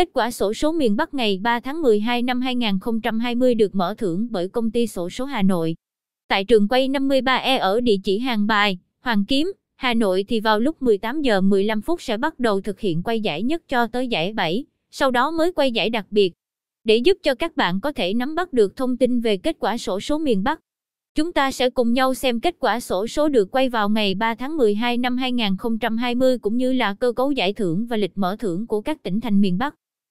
Kết quả sổ số miền Bắc ngày 3 tháng 12 năm 2020 được mở thưởng bởi công ty sổ số Hà Nội. Tại trường quay 53E ở địa chỉ Hàng Bài, Hoàng Kiếm, Hà Nội thì vào lúc 18 giờ 15 phút sẽ bắt đầu thực hiện quay giải nhất cho tới giải 7, sau đó mới quay giải đặc biệt. Để giúp cho các bạn có thể nắm bắt được thông tin về kết quả sổ số miền Bắc, chúng ta sẽ cùng nhau xem kết quả sổ số được quay vào ngày 3 tháng 12 năm 2020 cũng như là cơ cấu giải thưởng và lịch mở thưởng của các tỉnh thành miền Bắc.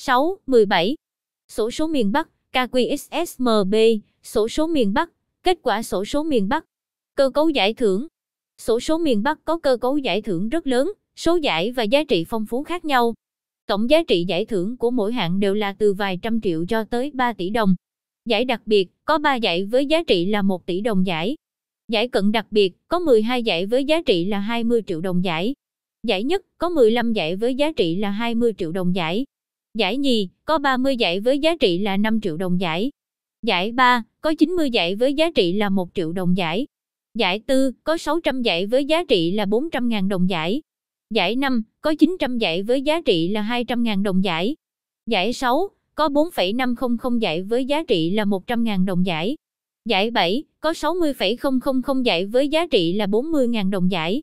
6, 17. Sổ số miền Bắc, KQXSMB, sổ số miền Bắc, kết quả sổ số miền Bắc. Cơ cấu giải thưởng. Sổ số miền Bắc có cơ cấu giải thưởng rất lớn, số giải và giá trị phong phú khác nhau. Tổng giá trị giải thưởng của mỗi hạng đều là từ vài trăm triệu cho tới 3 tỷ đồng. Giải đặc biệt có 3 giải với giá trị là 1 tỷ đồng giải. Giải cận đặc biệt có 12 giải với giá trị là 20 triệu đồng giải. Giải nhất có 15 giải với giá trị là 20 triệu đồng giải. Giải nhì, có 30 giải với giá trị là 5 triệu đồng giải. Giải 3, có 90 giải với giá trị là 1 triệu đồng giải. Giải 4, có 600 giải với giá trị là 400.000 đồng giải. Giải 5, có 900 giải với giá trị là 200.000 đồng giải. Giải 6, có 4,500 giải với giá trị là 100.000 đồng giải. Giải 7, có 60,000 giải với giá trị là 40.000 đồng giải.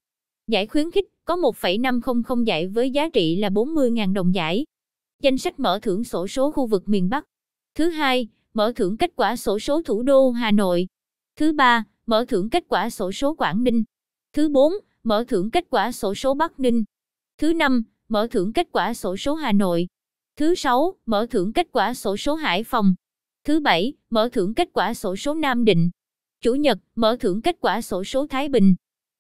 Giải khuyến khích, có 1,500 giải với giá trị là 40.000 đồng giải. Danh sách mở thưởng sổ số khu vực miền Bắc. Thứ hai, mở thưởng kết quả sổ số thủ đô Hà Nội. Thứ ba, mở thưởng kết quả sổ số Quảng Ninh. Thứ bốn, mở thưởng kết quả sổ số Bắc Ninh. Thứ năm, mở thưởng kết quả sổ số Hà Nội. Thứ sáu, mở thưởng kết quả sổ số Hải Phòng. Thứ bảy, mở thưởng kết quả sổ số Nam Định. Chủ nhật, mở thưởng kết quả sổ số Thái Bình.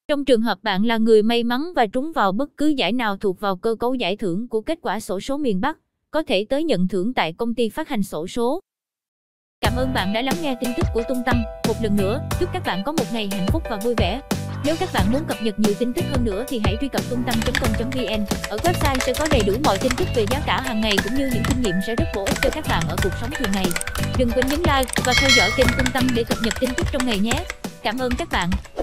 Trong trường hợp bạn là người may mắn và trúng vào bất cứ giải nào thuộc vào cơ cấu giải thưởng của kết quả sổ số miền Bắc, có thể tới nhận thưởng tại công ty phát hành sổ số. Cảm ơn bạn đã lắng nghe tin tức của Tung Tâm Một lần nữa, chúc các bạn có một ngày hạnh phúc và vui vẻ. Nếu các bạn muốn cập nhật nhiều tin tức hơn nữa thì hãy truy cập tung tăng.com.vn. Ở website sẽ có đầy đủ mọi tin tức về giá cả hàng ngày cũng như những kinh nghiệm sẽ rất bổ ích cho các bạn ở cuộc sống thường ngày. Đừng quên nhấn like và theo dõi kênh Tung Tâm để cập nhật tin tức trong ngày nhé. Cảm ơn các bạn.